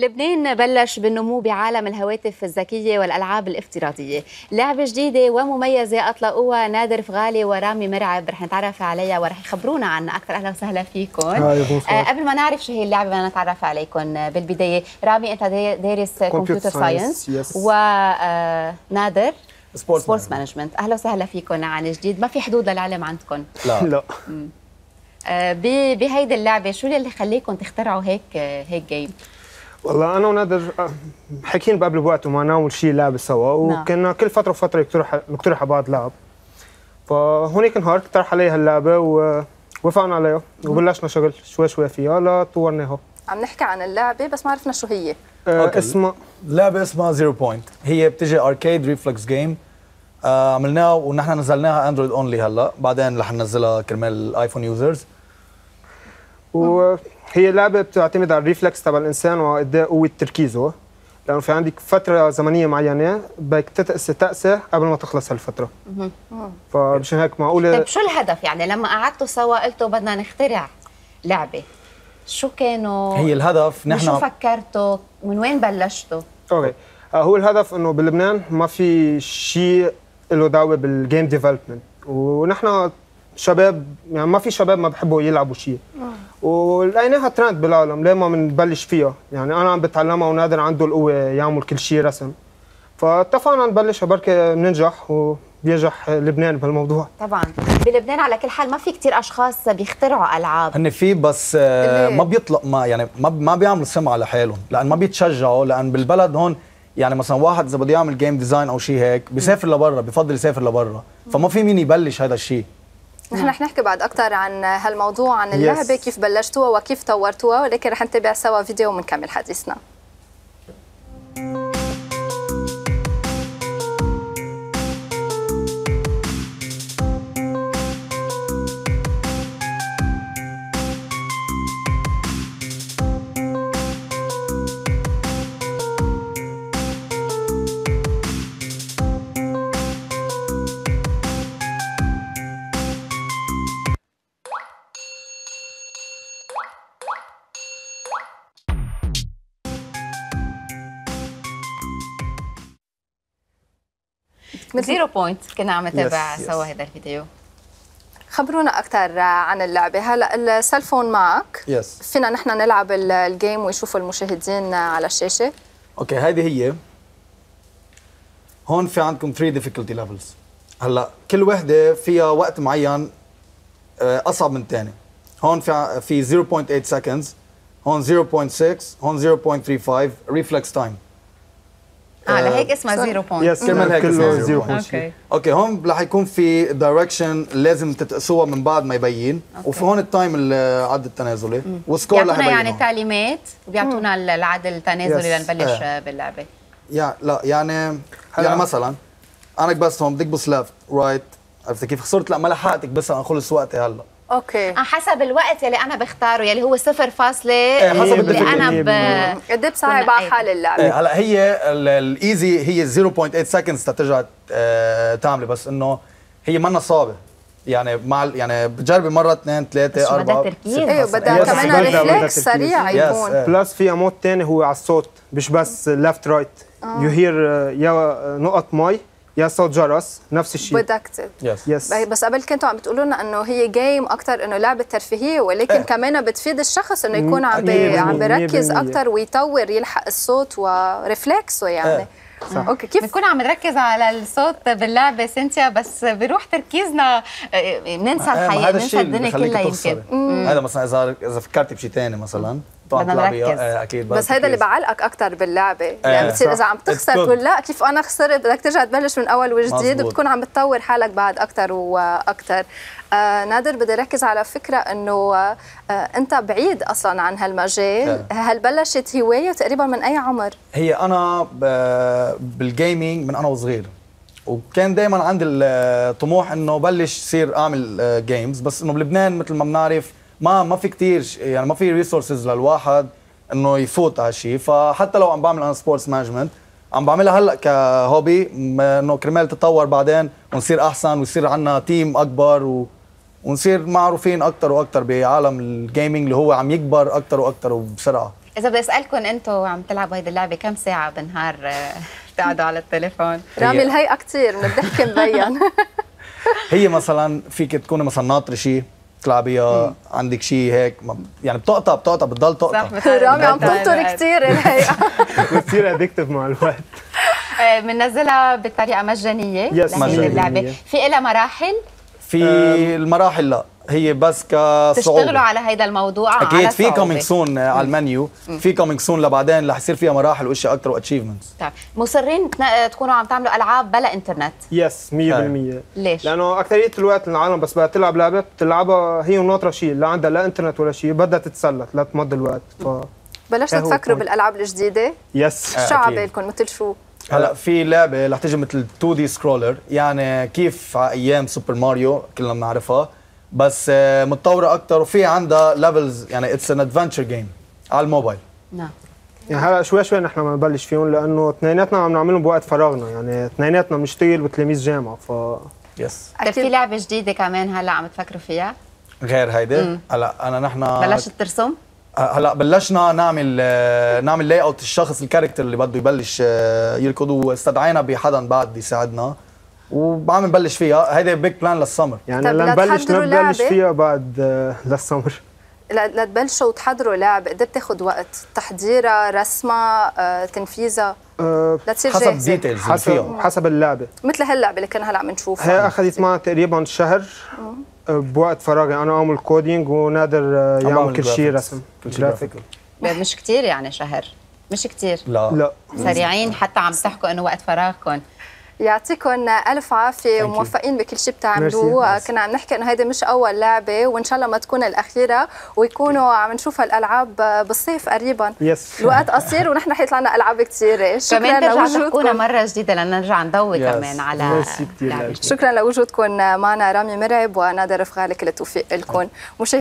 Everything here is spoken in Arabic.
لبنان بلش بالنمو بعالم الهواتف الذكية والألعاب الافتراضية لعبة جديدة ومميزة أطلقوها نادر فغالي ورامي مرعب رح نتعرف عليها ورح يخبرونا عنها أكثر أهلا وسهلا فيكم آه قبل ما نعرف شو هي اللعبة بدنا نتعرف عليكم آه، بالبداية رامي أنت دارس كمبيوتر ساينس ونادر سبورتس, سبورتس مانجمنت اهلا وسهلا فيكم عن جديد ما في حدود للعلم عندكم لا لا آه، بهيدي اللعبه شو اللي خليكم تخترعوا هيك آه، هيك جيم والله انا ونادر آه، حكينا بقبل بوقت وما ناول شيء لعب سوا نعم. وكنا كل فتره وفتره نقترح نقترح بعض لعب فهونيك نهار اقترح علي هاللعبه ووافقنا عليها وبلشنا شغل شوي شوي فيها لطورناها عم نحكي عن اللعبه بس ما عرفنا شو هي آه، اسمها لعبه اسمها زيرو بوينت هي بتجي اركيد ريفلكس جيم عملناها ونحن نزلناها اندرويد اونلي هلا بعدين رح ننزلها كرمال الايفون يوزرز وهي لعبه بتعتمد على الريفلكس تبع الانسان وقد قوه تركيزه لانه في عندك فتره زمنيه معينه بدك تتأسى تأسى قبل ما تخلص هالفتره فمشان هيك معقوله طيب شو الهدف يعني لما قعدتوا سوا قلتوا بدنا نخترع لعبه شو كانوا هي الهدف نحن شو فكرتوا من وين بلشتوا اوكي آه، هو الهدف انه بلبنان ما في شيء له دعوه بالجيم ديفلوبمنت ونحن شباب يعني ما في شباب ما بحبوا يلعبوا شيء آه. ولقيناها ترند بالعالم ليه ما بنبلش فيها يعني انا عم بتعلمها ونادر عنده القوه يعمل كل شيء رسم فاتفقنا نبلشها بركي بننجح وبينجح لبنان بهالموضوع طبعا بلبنان على كل حال ما في كثير اشخاص بيخترعوا العاب هن في بس آه، ما بيطلق ما يعني ما ما بيعملوا سمعه لحالهم لان ما بيتشجعوا لان بالبلد هون يعني مثلا واحد اذا بده يعمل جيم ديزاين او شيء هيك بيسافر لبرا بفضل يسافر لبرا فما في مين يبلش هذا الشيء نحن نعم. رح نحكي بعد اكثر عن هالموضوع عن اللعبه كيف بلشتوها وكيف طورتوها ولكن رح نتابع سوا فيديو ونكمل حديثنا زيرو بوينت كنا عم نتابع سوا هذا الفيديو خبرونا اكثر عن اللعبه هلا السيلفون معك يس فينا نحن نلعب الجيم ويشوفوا المشاهدين على الشاشه اوكي هذه هي هون في عندكم 3 ديفيكولتي ليفلز هلا كل وحده فيها وقت معين آه، اصعب من الثاني هون في في 0.8 سكندز هون 0.6 هون 0.35 ريفلكس تايم اه لهيك اسمها زيرو بوينت يس كمان هيك كله زيرو بوينت اوكي اوكي هون رح يكون في دايركشن لازم تتقسوها من بعد ما يبين وفي هون التايم العد التنازلي والسكور رح يبين يعني تعليمات وبيعطونا العد التنازلي لنبلش آه. آه، باللعبه يا لا يعني يعني مثلا انا كبست هون بدك بوس ليفت رايت عرفت كيف خسرت لا ما لحقتك بس انا خلص وقتي هلا اوكي حسب الوقت يلي انا بختاره يلي هو 0.8 إيه، حسب اللي انا قد ايه بصعب إيه، على إيه. حال اللعبه هلا هي الايزي هي 0.8 سكندز ترجع آه، تعملي بس انه هي منا صعبه يعني مع يعني بتجربي مره اثنين ثلاثه اربعه بدها تركيز ايوه بدها كمان ريفلكس سريع يكون بلس في مود ثاني هو على الصوت مش بس ليفت رايت يو هير يا نقط مي يا صوت جرس نفس الشيء برودكتيف يس بس قبل كنتوا عم بتقولوا لنا انه هي جيم اكثر انه لعبه ترفيهيه ولكن ايه. كمان بتفيد الشخص انه يكون عم عم بيركز اكثر ويطور يلحق الصوت ورفلكسه يعني ايه. صح. اوكي كيف بنكون عم نركز على الصوت باللعبه سنتيا بس بيروح تركيزنا إيه، إيه، بننسى إيه، الحياه بننسى الدنيا كلها يمكن هذا مثلا اذا اذا فكرتي بشيء ثاني مثلا بدنا نركز آه، بس هيدا اللي بعلقك اكثر باللعبه آه، يعني بتصير اذا عم تخسر تقول لا كيف انا خسرت بدك ترجع تبلش من اول وجديد وبتكون عم بتطور حالك بعد اكثر واكثر آه نادر بدي ركز على فكره انه آه انت بعيد اصلا عن هالمجال هل بلشت هوايه تقريبا من اي عمر هي انا بالجيمنج من انا وصغير وكان دائما عندي الطموح آه، انه بلش صير اعمل جيمز بس انه بلبنان مثل ما بنعرف ما ما في كثير يعني ما في ريسورسز للواحد انه يفوت على هالشيء فحتى لو عم بعمل انا سبورتس مانجمنت عم بعملها هلا كهوبي انه كرمال تتطور بعدين ونصير احسن ويصير عندنا تيم اكبر و... ونصير معروفين اكثر واكثر بعالم الجيمنج اللي هو عم يكبر اكثر واكثر وبسرعه اذا بدي اسالكم انتم عم تلعبوا هيدي اللعبه كم ساعه بالنهار آه، بتقعدوا على التليفون رامي الهيئه كثير من الضحك مبين هي مثلا فيك تكوني مثلا ناطره شيء بتلعبيها عندك شيء هيك يعني بتقطع بتقطع بتضل تقطع صح رامي عم تنطر كثير الحقيقه بتصير ادكتف مع الوقت آه، بننزلها بطريقه مجانيه يس مجانيه اللعبه في لها مراحل في المراحل لا هي بس كصعوبه تشتغلوا على هذا الموضوع آه، اكيد في كومينج سون على المنيو في كومينج سون لبعدين رح يصير فيها مراحل واشياء اكثر واتشيفمنتس طيب مصرين آه، تكونوا عم تعملوا العاب بلا انترنت يس 100% طيب. ليش؟ لانه اكثريه الوقت العالم بس بدها تلعب لعبه بتلعبها هي وناطره شيء لا عندها لا انترنت ولا شيء بدها تتسلى لا تمضي الوقت ف بلشتوا تفكروا بالالعاب الجديده؟ يس شو على بالكم مثل شو؟ هلا آه، في لعبه رح تيجي مثل 2 دي سكرولر يعني كيف على ايام سوبر ماريو كلنا بنعرفها بس آه، متطوره اكثر وفي عندها ليفلز يعني اتس ان ادفنتشر جيم على الموبايل نعم يعني هلا شوي شوي نحن عم نبلش فيهم لانه اثنيناتنا عم نعملهم بوقت فراغنا يعني اثنيناتنا بنشتغل بتلاميذ جامعه ف يس yes. في لعبه جديده كمان هلا عم تفكروا فيها غير هيدي هلا انا نحن بلشت ترسم آه، هلا بلشنا نعمل آه، نعمل لاي اوت الشخص الكاركتر اللي بده يبلش آه، يركض واستدعينا بحدا بعد يساعدنا وعم نبلش فيها هيدي بيج بلان للسمر يعني طيب، لنبلش نبلش فيها بعد للسمر لتبلشوا تحضروا لعب قد إيه بتاخذ وقت تحضيرها رسمها تنفيذها أه لتصير حسب ديتيلز حسب, حسب اللعبه مثل هاللعبه اللي كنا هلا عم نشوفها هي اخذت معنا تقريبا شهر بوقت فراغي انا اعمل كودينج ونادر آه، يعمل كل شيء رسم جرافيك مش كثير يعني شهر مش كثير لا لا سريعين حتى عم تحكوا انه وقت فراغكم يعطيكم الف عافيه وموفقين بكل شيء بتعملوه آه، كنا عم نحكي انه هيدي مش اول لعبه وان شاء الله ما تكون الاخيره ويكونوا عم نشوف هالالعاب بالصيف قريبا يس. الوقت قصير ونحن حيطلع لنا العاب كثيره كمان ترجعوا تحكونا مره جديده لنرجع نضوي كمان على شكرا لوجودكم معنا رامي مرعب ونادر رفغالي كل التوفيق لكم